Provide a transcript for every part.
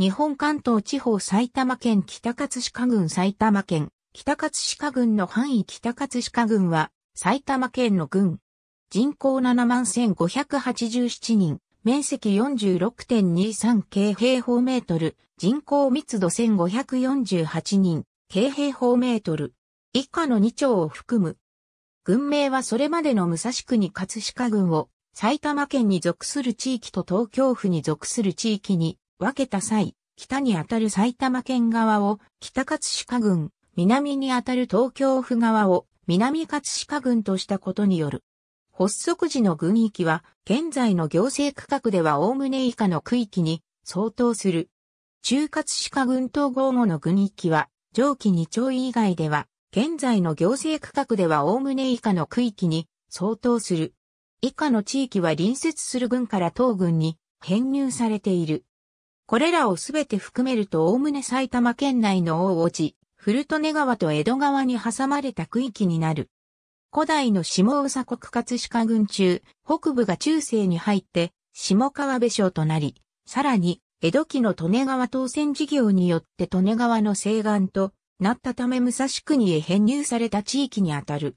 日本関東地方埼玉県北葛飾郡埼玉県北葛飾郡の範囲北葛飾郡は埼玉県の郡。人口7万1587人、面積46.23京平方メートル、人口密度1548人、京平方メートル。以下の2町を含む。郡名はそれまでの武蔵国葛飾郡を埼玉県に属する地域と東京府に属する地域に分けた際、北にあたる埼玉県側を北葛飾郡、南にあたる東京府側を南葛飾郡としたことによる。発足時の郡域は、現在の行政区画では概ね以下の区域に相当する。中葛飾郡統合後の郡域は、上記2町以外では、現在の行政区画では概ね以下の区域に相当する。以下の地域は隣接する郡から東郡に編入されている。これらをすべて含めるとおおむね埼玉県内の大王寺、古利根川と江戸川に挟まれた区域になる。古代の下宇佐国葛飾郡中、北部が中世に入って下川部省となり、さらに江戸期の利根川当選事業によって利根川の西岸となったため武蔵国へ編入された地域にあたる。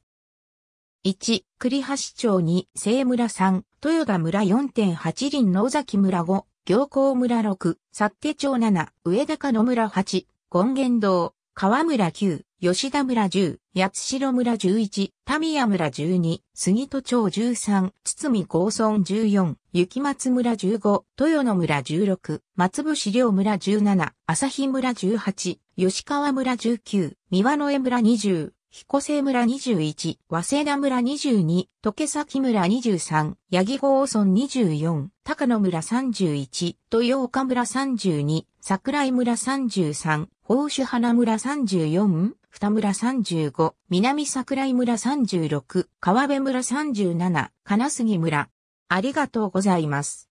1、栗橋町2、西村3、豊田村4.8林野崎村5、行幸村6、佐手町7、上高野村8、権現堂、河村9、吉田村10、八代村11、田宮村12、杉戸町13、堤高村14、雪松村15、豊野村16、松伏良村17、朝日村18、吉川村19、三輪野江村20、彦瀬村21、早稲田村22、時崎村23、八木郷村24、高野村31、豊岡村32、桜井村33、宝珠花村34、二村35、南桜井村36、川辺村37、金杉村。ありがとうございます。